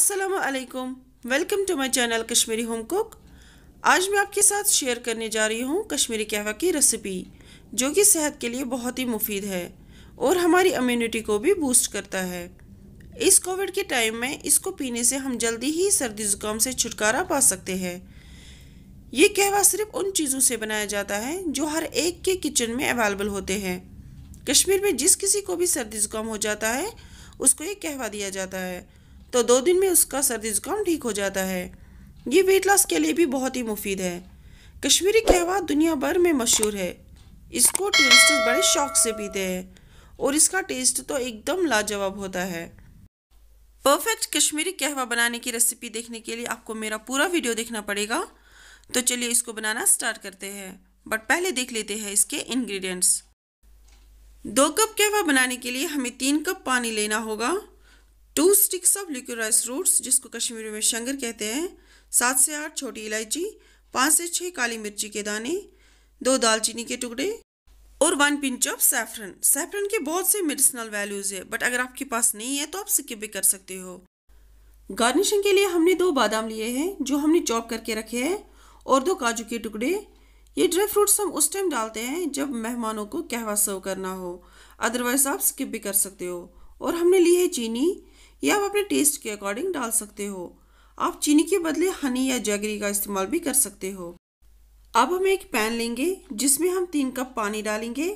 असलकम welcome to my channel Kashmiri home cook आज मैं आपके साथ शेयर करने जा रही हूँ कश्मीरी कहवा की रेसिपी जो कि सेहत के लिए बहुत ही मुफीद है और हमारी इम्यूनिटी को भी बूस्ट करता है इस कोविड के टाइम में इसको पीने से हम जल्दी ही सर्दी ज़ुकाम से छुटकारा पा सकते हैं ये कहवा सिर्फ उन चीज़ों से बनाया जाता है जो हर एक के किचन में अवेलेबल होते हैं कश्मीर में जिस किसी को भी सर्दी ज़ुकाम हो जाता है उसको ये कहवा दिया जाता है तो दो दिन में उसका सर्दी जुकाम ठीक हो जाता है ये वेट लॉस के लिए भी बहुत ही मुफीद है कश्मीरी कहवा दुनिया भर में मशहूर है इसको टूरिस्ट बड़े शौक से पीते हैं और इसका टेस्ट तो एकदम लाजवाब होता है परफेक्ट कश्मीरी कहवा बनाने की रेसिपी देखने के लिए आपको मेरा पूरा वीडियो देखना पड़ेगा तो चलिए इसको बनाना स्टार्ट करते हैं बट पहले देख लेते हैं इसके इंग्रेडिएंट्स दो कप कहवा बनाने के लिए हमें तीन कप पानी लेना होगा two sticks of liquorice roots जिसको कश्मीरी में शंगर कहते हैं सात से आठ छोटी इलायची पाँच से छः काली मिर्ची के दाने दो दालचीनी के टुकड़े और one pinch of saffron saffron के बहुत से मेडिसिनल वैल्यूज़ है बट अगर आपके पास नहीं है तो आप स्किप भी कर सकते हो गार्निशिंग के लिए हमने दो बादाम लिए हैं जो हमने चॉप करके रखे हैं और दो काजू के टुकड़े ये ड्राई फ्रूट्स हम उस टाइम डालते हैं जब मेहमानों को कहवा सर्व करना हो अदरवाइज आप स्किप भी कर सकते हो और हमने ली है चीनी या आप अपने टेस्ट के अकॉर्डिंग डाल सकते हो आप चीनी के बदले हनी या जैगरी का इस्तेमाल भी कर सकते हो अब हम एक पैन लेंगे जिसमें हम तीन कप पानी डालेंगे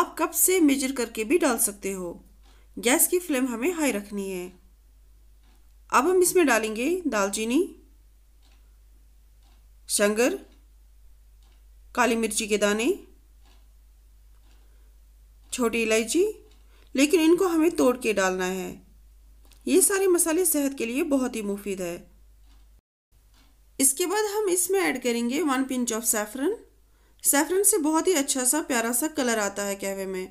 आप कप से मेजर करके भी डाल सकते हो गैस की फ्लेम हमें हाई रखनी है अब हम इसमें डालेंगे दालचीनी शंगर काली मिर्ची के दाने छोटी इलायची लेकिन इनको हमें तोड़ के डालना है ये सारे मसाले सेहत के लिए बहुत ही मुफीद है इसके बाद हम इसमें ऐड करेंगे one pinch of saffron saffron से बहुत ही अच्छा सा प्यारा सा कलर आता है कहवे में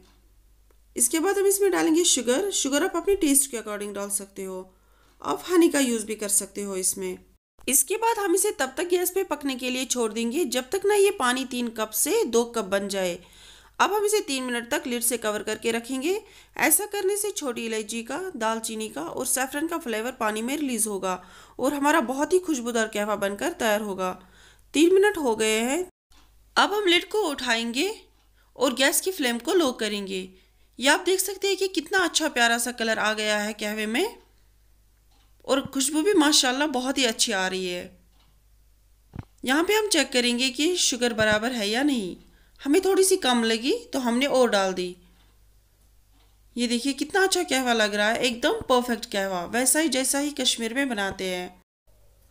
इसके बाद हम इसमें डालेंगे शुगर शुगर आप अपने टेस्ट के अकॉर्डिंग डाल सकते हो आप हनी का यूज़ भी कर सकते हो इसमें इसके बाद हम इसे तब तक गैस पे पकने के लिए छोड़ देंगे जब तक ना ये पानी तीन कप से दो कप बन जाए अब हम इसे तीन मिनट तक लिड से कवर करके रखेंगे ऐसा करने से छोटी इलायची का दालचीनी का और सैफरन का फ्लेवर पानी में रिलीज़ होगा और हमारा बहुत ही खुशबूदार कहवा बनकर तैयार होगा तीन मिनट हो गए हैं अब हम लिड को उठाएंगे और गैस की फ्लेम को लो करेंगे ये आप देख सकते हैं कि कितना अच्छा प्यारा सा कलर आ गया है कहवे में और खुशबू भी माशाला बहुत ही अच्छी आ रही है यहाँ पे हम चेक करेंगे कि शुगर बराबर है या नहीं हमें थोड़ी सी कम लगी तो हमने और डाल दी ये देखिए कितना अच्छा कहवा लग रहा है एकदम परफेक्ट कहवा वैसा ही जैसा ही कश्मीर में बनाते हैं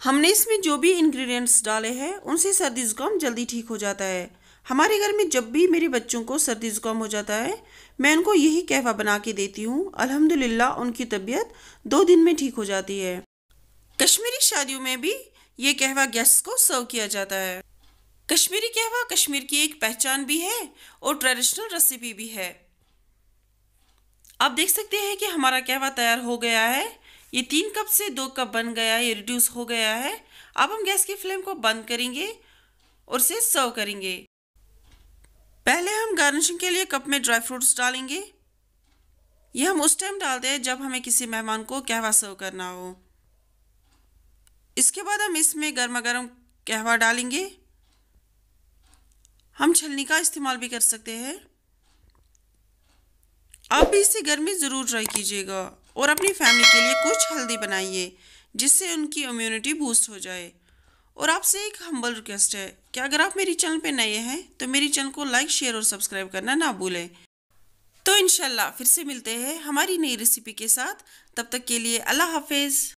हमने इसमें जो भी इंग्रेडिएंट्स डाले हैं उनसे सर्दी ज़ुकाम जल्दी ठीक हो जाता है हमारे घर में जब भी मेरे बच्चों को सर्दी ज़ुकाम हो जाता है मैं उनको यही कहवा बना के देती हूँ अलहमदिल्ला उनकी तबीयत दो दिन में ठीक हो जाती है कश्मीरी शादियों में भी ये कहवा गेस्ट को सर्व किया जाता है कश्मीरी कहवा कश्मीर की एक पहचान भी है और ट्रेडिशनल रेसिपी भी है आप देख सकते हैं कि हमारा कहवा तैयार हो गया है ये तीन कप से दो कप बन गया ये रिड्यूस हो गया है अब हम गैस की फ्लेम को बंद करेंगे और इसे सर्व करेंगे पहले हम गार्निशिंग के लिए कप में ड्राई फ्रूट्स डालेंगे ये हम उस टाइम डालते हैं जब हमें किसी मेहमान को कहवा सर्व करना हो इसके बाद हम इसमें गर्मा गर्म कहवा डालेंगे हम छलनी का इस्तेमाल भी कर सकते हैं आप भी इसे घर में ज़रूर ट्राई कीजिएगा और अपनी फैमिली के लिए कुछ हल्दी बनाइए जिससे उनकी इम्यूनिटी बूस्ट हो जाए और आपसे एक हम्बल रिक्वेस्ट है कि अगर आप मेरी चैनल पे नए हैं तो मेरी चैनल को लाइक शेयर और सब्सक्राइब करना ना भूलें तो इनशाला फिर से मिलते हैं हमारी नई रेसिपी के साथ तब तक के लिए अल्लाह हाफिज़